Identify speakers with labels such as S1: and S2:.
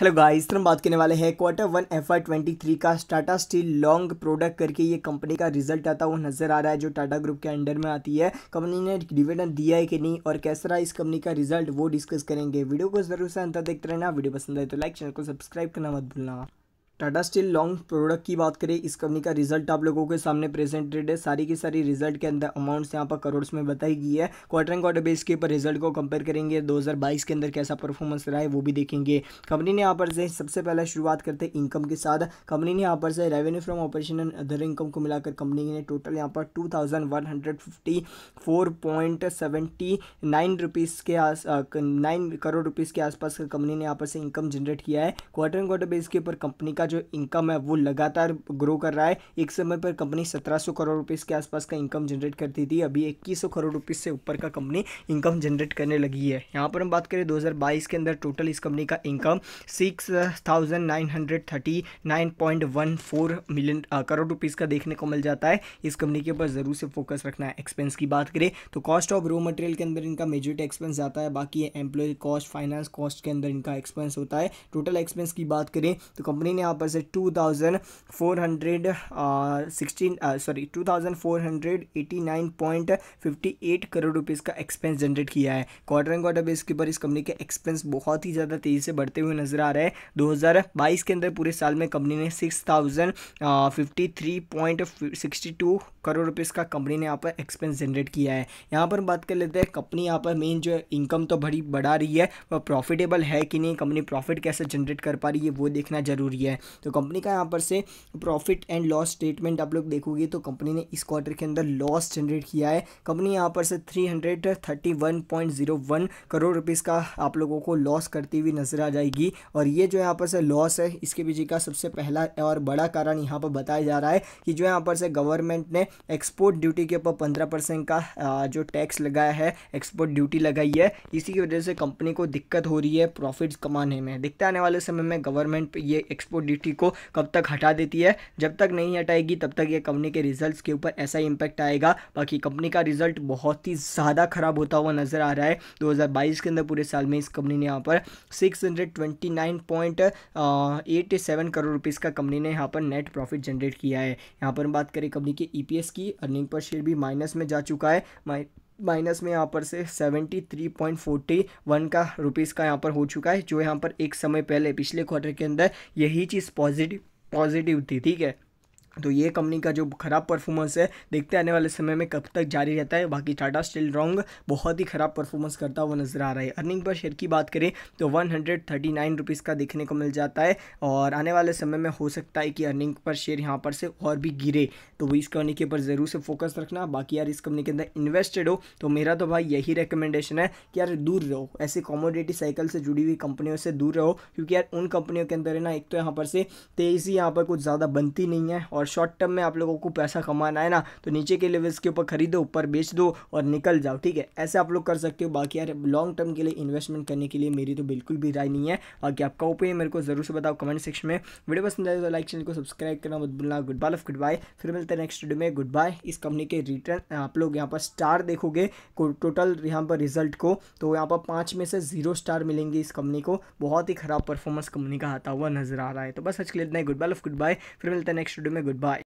S1: Hello guys तो हम बात करने वाले हैं quarter one F I twenty three का टाटा स्टील लॉन्ग प्रोडक्ट करके ये कंपनी का रिजल्ट आता वो नजर आ रहा है जो टाटा ग्रुप के अंडर में आती है कंपनी ने डिविडेंड दिया है कि नहीं और कैसा रहा इस कंपनी का रिजल्ट वो डिस्कस करेंगे वीडियो को जरूर से अंतर देखते रहना वीडियो पसंद आए तो लाइक चैनल को सब्सक्राइब करना मत भूलना टाटा स्टील लॉन्ग प्रोडक्ट की बात करें इस कंपनी का रिजल्ट आप लोगों के सामने प्रेजेंटेड है सारी की सारी रिजल्ट के अंदर अमाउंट्स यहाँ पर करोड़ में बताई गई है क्वार्टर एंड क्वार्टर बेस के ऊपर रिजल्ट को कंपेयर करेंगे 2022 के अंदर कैसा परफॉर्मेंस रहा है वो भी देखेंगे कंपनी ने यहाँ पर से सबसे पहले शुरुआत करते हैं इनकम के साथ कंपनी ने यहाँ पर से revenue from operation and other income को मिलाकर कंपनी ने टोटल यहाँ पर टू रुपीज़ के आस नाइन करोड़ रुपीज़ के आसपास कंपनी ने यहाँ पर से इनकम जनरेट किया है क्वार्टर एंड क्वार्टर बेस के ऊपर कंपनी का जो इनकम है वो लगातार ग्रो कर रहा है एक समय पर कंपनी 1700 करोड़ रुपीज़ के आसपास का इनकम जनरेट करती थी अभी 2100 करोड़ रुपीज़ से ऊपर का कंपनी इनकम जनरेट करने लगी है यहाँ पर हम बात करें 2022 के अंदर टोटल इस कंपनी का income six million crore rupees का देखने को मिल जाता है इस कंपनी के ऊपर ज़रूर से फोकस रखना है एक्सपेंस की बात करें तो कॉस्ट ऑफ रो मटेरियल के अंदर इनका मेजोरिटी एक्सपेंस जाता है बाकी एम्प्लॉय कॉस्ट फाइनेंस कॉस्ट के अंदर इनका एक्सपेंस होता है टोटल एक्सपेंस की बात करें तो कंपनी ने आप पर से two thousand four hundred sixteen sorry two thousand four hundred eighty nine point fifty eight crore rupees का एक्सपेंस जनरेट किया है क्वार्टर एंड क्वार्टर बेस के ऊपर इस कंपनी के एक्सपेंस बहुत ही ज़्यादा तेज़ी से बढ़ते हुए नजर आ रहे हैं 2022 के अंदर पूरे साल में कंपनी ने six thousand fifty three point sixty two crore rupees का कंपनी ने यहाँ पर एक्सपेंस जनरेट किया है यहाँ पर बात कर लेते हैं कंपनी यहाँ पर मेन जो इनकम तो बड़ी बढ़ा रही है वह प्रॉफिटेबल है कि नहीं कंपनी प्रॉफिट कैसे जनरेट कर पा रही है वो देखना ज़रूरी है तो कंपनी का यहाँ पर से प्रॉफिट एंड लॉस स्टेटमेंट आप लोग देखोगे तो कंपनी ने इस क्वार्टर के अंदर लॉस जनरेट किया है कंपनी यहाँ पर से 331.01 करोड़ रुपीज़ का आप लोगों को लॉस करती हुई नजर आ जाएगी और ये जो यहाँ पर से लॉस है इसके पीछे का सबसे पहला और बड़ा कारण यहाँ पर बताया जा रहा है कि जो यहाँ पर से गवर्नमेंट ने एक्सपोर्ट ड्यूटी के ऊपर पंद्रह परसेंट का जो टैक्स लगाया है एक्सपोर्ट ड्यूटी लगाई है इसी की वजह से कंपनी को दिक्कत हो रही है प्रॉफिट्स कमाने में दिखते आने वाले समय में गवर्नमेंट ये एक्सपोर्ट वैलिडिटी को कब तक हटा देती है जब तक नहीं हटाएगी तब तक ये कंपनी के रिजल्ट्स के ऊपर ऐसा इम्पैक्ट आएगा बाकी कंपनी का रिजल्ट बहुत ही ज़्यादा ख़राब होता हुआ नज़र आ रहा है 2022 के अंदर पूरे साल में इस कंपनी ने यहाँ पर सिक्स करोड़ रुपीज़ का कंपनी ने यहाँ पर नेट प्रॉफिट जनरेट किया है यहाँ पर बात करें कंपनी के ईपीएस e की अर्निंग पर शेयर भी माइनस में जा चुका है माइनस में यहाँ पर से seventy three point forty one का रुपीज़ का यहाँ पर हो चुका है जो यहाँ पर एक समय पहले पिछले क्वार्टर के अंदर यही चीज़ पॉजिटिव पॉजिटिव थी ठीक है तो ये कंपनी का जो खराब परफॉर्मेंस है देखते आने वाले समय में कब तक जारी रहता है बाकी टाटा स्टील रॉन्ग बहुत ही खराब परफॉर्मेंस करता हुआ नजर आ रहा है अर्निंग पर शेयर की बात करें तो वन हंड्रेड का देखने को मिल जाता है और आने वाले समय में हो सकता है कि अर्निंग पर शेयर यहाँ पर से और भी गिरे तो इस कंपनी के ऊपर ज़रूर से फोकस रखना बाकी यार इस कंपनी के अंदर इन्वेस्टेड हो तो मेरा तो भाई यही रिकमेंडेशन है कि यार दूर रहो ऐसे कॉमोडिटी साइकिल से जुड़ी हुई कंपनियों से दूर रहो क्योंकि यार उन कंपनियों के अंदर है ना एक तो यहाँ पर से तेजी यहाँ पर कुछ ज़्यादा बनती नहीं है और और शॉर्ट टर्म में आप लोगों को पैसा कमाना है ना तो नीचे के लेवल्स के ऊपर खरीदो ऊपर बेच दो और निकल जाओ ठीक है ऐसे आप लोग कर सकते हो बाकी यार लॉन्ग टर्म के लिए इन्वेस्टमेंट करने के लिए मेरी तो बिल्कुल भी राय नहीं है बाकी आपका ओपिनियन मेरे को जरूर से बताओ कमेंट सेक्शन में वीडियो पसंद आए तो लाइक चैनल को सब्सक्राइब करना मत भूलना गुड बाय गुड बाय फिर मिलते हैं नेक्स्ट वीडियो में गुड बाय इस कंपनी के रिटर्न आप लोग यहाँ पर स्टार देखोगे टोटल यहाँ पर रिजल्ट को तो यहाँ पर पाँच में से जीरो स्टार मिलेंगे इस कंपनी को बहुत ही खराब परफॉर्मेंस कंपनी का आता हुआ नजर आ रहा है तो बस आज के लिए इतना गुड बाय गुड बाय फिर मिलते हैं नेक्स्ट वीडियो में goodbye.